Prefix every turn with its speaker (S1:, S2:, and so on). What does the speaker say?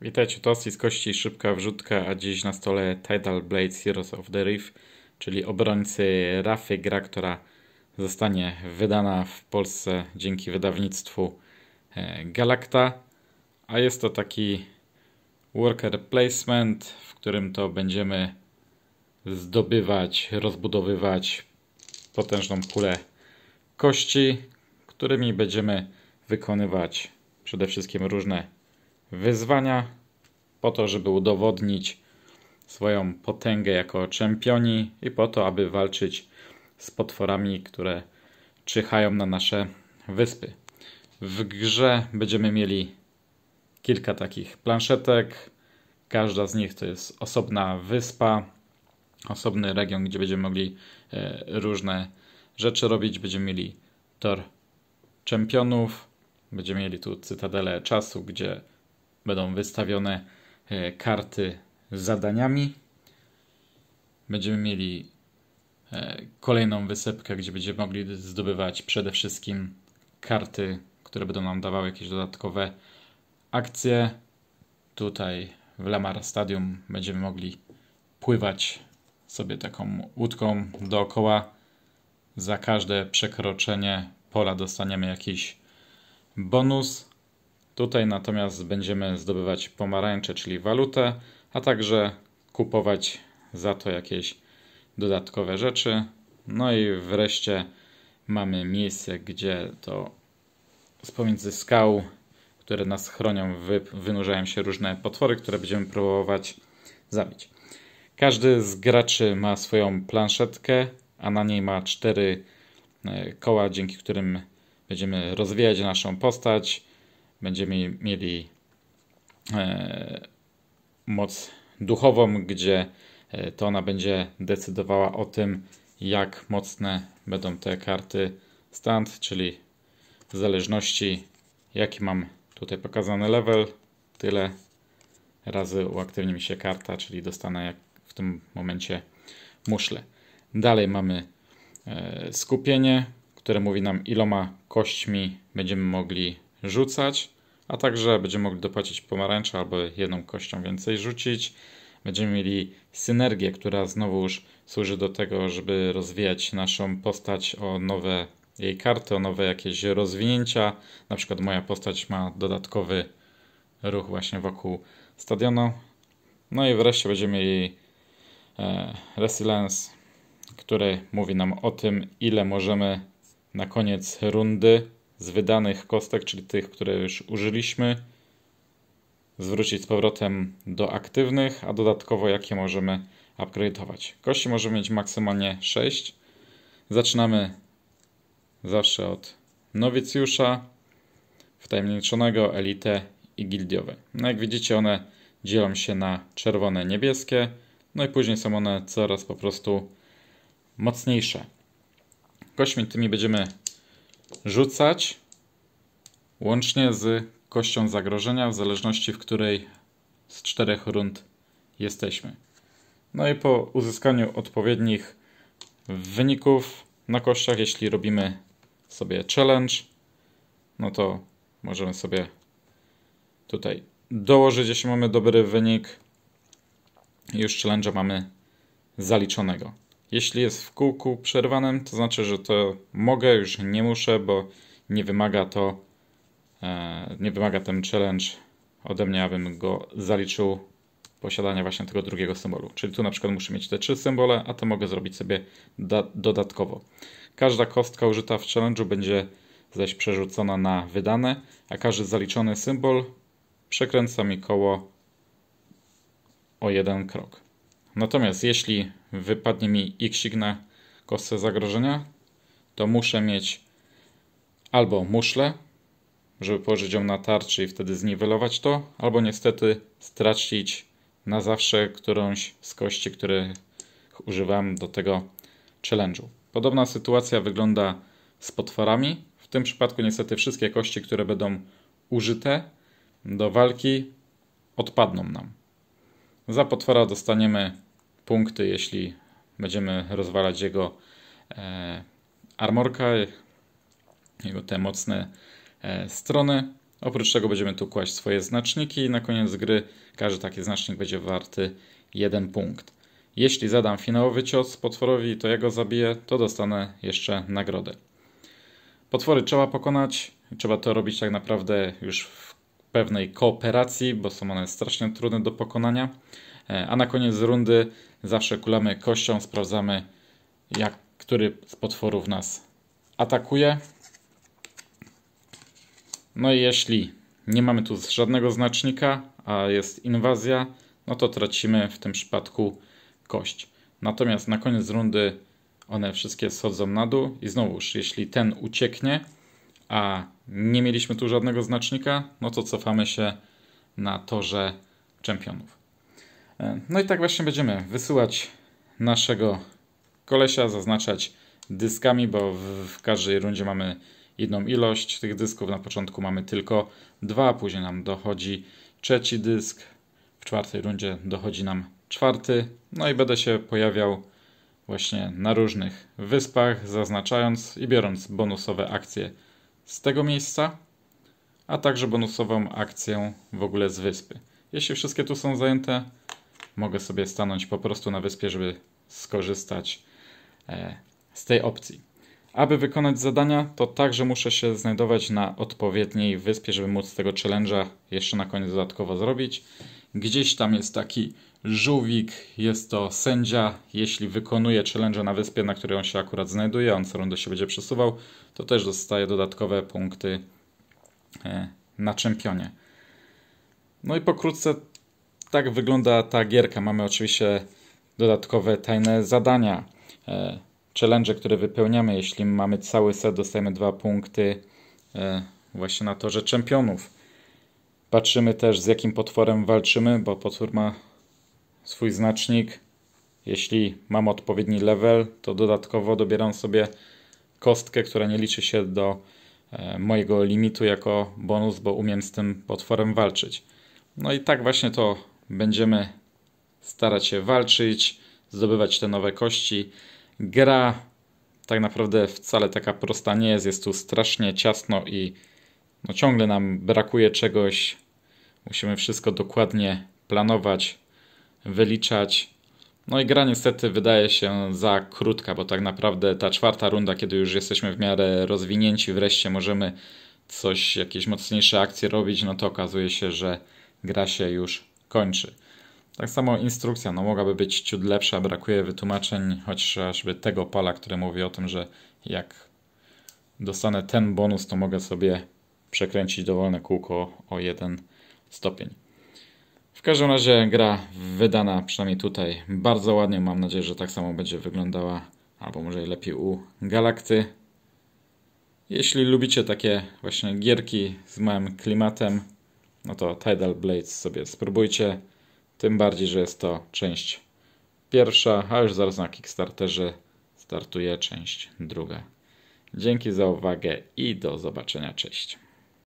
S1: Witajcie, to z kości szybka wrzutka, a dziś na stole Tidal Blade Heroes of the Reef, czyli obrońcy Rafy, gra, która zostanie wydana w Polsce dzięki wydawnictwu e, Galacta, a jest to taki worker placement, w którym to będziemy zdobywać, rozbudowywać potężną pulę kości, którymi będziemy wykonywać przede wszystkim różne wyzwania po to, żeby udowodnić swoją potęgę jako czempioni i po to, aby walczyć z potworami, które czyhają na nasze wyspy. W grze będziemy mieli kilka takich planszetek. Każda z nich to jest osobna wyspa, osobny region, gdzie będziemy mogli e, różne rzeczy robić. Będziemy mieli tor czempionów, będziemy mieli tu cytadelę czasu, gdzie Będą wystawione e, karty z zadaniami. Będziemy mieli e, kolejną wysepkę, gdzie będziemy mogli zdobywać przede wszystkim karty, które będą nam dawały jakieś dodatkowe akcje. Tutaj w Lamar Stadium będziemy mogli pływać sobie taką łódką dookoła. Za każde przekroczenie pola dostaniemy jakiś bonus. Tutaj natomiast będziemy zdobywać pomarańcze, czyli walutę, a także kupować za to jakieś dodatkowe rzeczy. No i wreszcie mamy miejsce, gdzie to z pomiędzy skał, które nas chronią, wy, wynurzają się różne potwory, które będziemy próbować zabić. Każdy z graczy ma swoją planszetkę, a na niej ma cztery e, koła, dzięki którym będziemy rozwijać naszą postać będziemy mieli e, moc duchową, gdzie e, to ona będzie decydowała o tym, jak mocne będą te karty stand, czyli w zależności jaki mam tutaj pokazany level, tyle razy uaktywni mi się karta, czyli dostanę jak w tym momencie muszle. Dalej mamy e, skupienie, które mówi nam iloma kośćmi będziemy mogli rzucać, a także będziemy mogli dopłacić pomarańcza albo jedną kością więcej rzucić. Będziemy mieli synergię, która znowuż służy do tego, żeby rozwijać naszą postać o nowe jej karty, o nowe jakieś rozwinięcia. Na przykład moja postać ma dodatkowy ruch właśnie wokół stadionu. No i wreszcie będziemy mieli e, Resilience, który mówi nam o tym, ile możemy na koniec rundy z wydanych kostek, czyli tych, które już użyliśmy, zwrócić z powrotem do aktywnych, a dodatkowo jakie możemy upgrade'ować. Kości możemy mieć maksymalnie 6. Zaczynamy zawsze od nowicjusza, wtajemniczonego, elite i gildiowe. No jak widzicie one dzielą się na czerwone, niebieskie, no i później są one coraz po prostu mocniejsze. Kośćmi tymi będziemy rzucać łącznie z kością zagrożenia, w zależności w której z czterech rund jesteśmy. No i po uzyskaniu odpowiednich wyników na kościach, jeśli robimy sobie challenge, no to możemy sobie tutaj dołożyć, jeśli mamy dobry wynik. Już challenge mamy zaliczonego. Jeśli jest w kółku przerwanym, to znaczy, że to mogę, już nie muszę, bo nie wymaga to, e, nie wymaga ten challenge ode mnie, abym go zaliczył posiadania właśnie tego drugiego symbolu. Czyli tu na przykład muszę mieć te trzy symbole, a to mogę zrobić sobie dodatkowo. Każda kostka użyta w challenge'u będzie zaś przerzucona na wydane, a każdy zaliczony symbol przekręca mi koło o jeden krok. Natomiast jeśli wypadnie mi x na kostce zagrożenia, to muszę mieć albo muszlę, żeby położyć ją na tarczy i wtedy zniwelować to, albo niestety stracić na zawsze którąś z kości, których używam do tego challenge'u. Podobna sytuacja wygląda z potworami. W tym przypadku niestety wszystkie kości, które będą użyte do walki odpadną nam. Za potwora dostaniemy punkty, jeśli będziemy rozwalać jego e, armorka, jego te mocne e, strony. Oprócz tego będziemy tu kłaść swoje znaczniki i na koniec gry każdy taki znacznik będzie warty jeden punkt. Jeśli zadam finałowy cios potworowi i to jego zabiję, to dostanę jeszcze nagrodę. Potwory trzeba pokonać, trzeba to robić tak naprawdę już w pewnej kooperacji, bo są one strasznie trudne do pokonania. E, a na koniec rundy zawsze kulamy kością, sprawdzamy jak, który z potworów nas atakuje. No i jeśli nie mamy tu żadnego znacznika, a jest inwazja, no to tracimy w tym przypadku kość. Natomiast na koniec rundy one wszystkie schodzą na dół i znowuż, jeśli ten ucieknie, a nie mieliśmy tu żadnego znacznika, no to cofamy się na torze czempionów. E, no i tak właśnie będziemy wysyłać naszego kolesia, zaznaczać dyskami, bo w każdej rundzie mamy jedną ilość tych dysków. Na początku mamy tylko dwa, później nam dochodzi trzeci dysk, w czwartej rundzie dochodzi nam czwarty. No i będę się pojawiał właśnie na różnych wyspach, zaznaczając i biorąc bonusowe akcje z tego miejsca, a także bonusową akcję w ogóle z wyspy. Jeśli wszystkie tu są zajęte, mogę sobie stanąć po prostu na wyspie, żeby skorzystać e, z tej opcji. Aby wykonać zadania, to także muszę się znajdować na odpowiedniej wyspie, żeby móc tego challenge'a jeszcze na koniec dodatkowo zrobić. Gdzieś tam jest taki Żółwik jest to sędzia, jeśli wykonuje challenge na wyspie, na której on się akurat znajduje, on co rundę się będzie przesuwał, to też dostaje dodatkowe punkty e, na czempionie. No i pokrótce tak wygląda ta gierka. Mamy oczywiście dodatkowe tajne zadania. E, challenge, które wypełniamy, jeśli mamy cały set, dostajemy dwa punkty e, właśnie na torze czempionów. Patrzymy też z jakim potworem walczymy, bo potwór ma swój znacznik. Jeśli mam odpowiedni level, to dodatkowo dobieram sobie kostkę, która nie liczy się do e, mojego limitu jako bonus, bo umiem z tym potworem walczyć. No i tak właśnie to będziemy starać się walczyć, zdobywać te nowe kości. Gra tak naprawdę wcale taka prosta nie jest, jest tu strasznie ciasno i no ciągle nam brakuje czegoś. Musimy wszystko dokładnie planować, wyliczać. No i gra niestety wydaje się za krótka, bo tak naprawdę ta czwarta runda, kiedy już jesteśmy w miarę rozwinięci, wreszcie możemy coś, jakieś mocniejsze akcje robić, no to okazuje się, że gra się już kończy. Tak samo instrukcja, no mogłaby być ciut lepsza, brakuje wytłumaczeń, chociażby tego pala, które mówi o tym, że jak dostanę ten bonus, to mogę sobie przekręcić dowolne kółko o jeden stopień. W każdym razie gra wydana, przynajmniej tutaj, bardzo ładnie. Mam nadzieję, że tak samo będzie wyglądała, albo może lepiej u Galakty. Jeśli lubicie takie właśnie gierki z małym klimatem, no to Tidal Blades sobie spróbujcie. Tym bardziej, że jest to część pierwsza, a już zaraz na Kickstarterze startuje część druga. Dzięki za uwagę i do zobaczenia. Cześć.